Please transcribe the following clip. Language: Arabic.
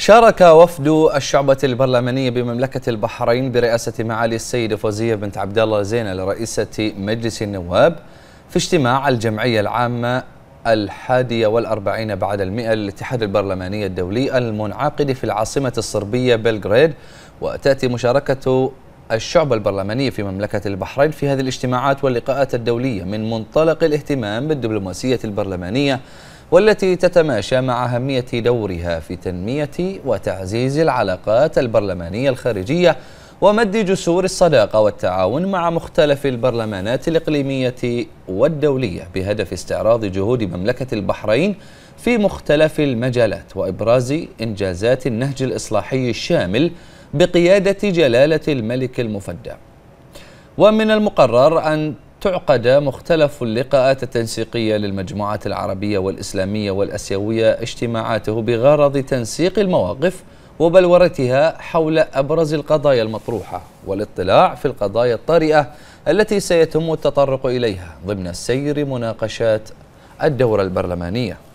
شارك وفد الشعبة البرلمانية بمملكة البحرين برئاسة معالي السيدة فوزية بنت عبد الله زينة لرئيسة مجلس النواب في اجتماع الجمعية العامة الحادية والأربعين بعد المئة للاتحاد البرلماني الدولي المنعقد في العاصمة الصربية بلغريد وتأتي مشاركة الشعبة البرلمانية في مملكة البحرين في هذه الاجتماعات واللقاءات الدولية من منطلق الاهتمام بالدبلوماسية البرلمانية والتي تتماشى مع أهمية دورها في تنمية وتعزيز العلاقات البرلمانية الخارجية ومد جسور الصداقة والتعاون مع مختلف البرلمانات الإقليمية والدولية بهدف استعراض جهود مملكة البحرين في مختلف المجالات وإبراز إنجازات النهج الإصلاحي الشامل بقيادة جلالة الملك المفدى ومن المقرر أن تعقد مختلف اللقاءات التنسيقية للمجموعات العربية والإسلامية والأسيوية اجتماعاته بغرض تنسيق المواقف وبلورتها حول أبرز القضايا المطروحة والاطلاع في القضايا الطارئة التي سيتم التطرق إليها ضمن سير مناقشات الدورة البرلمانية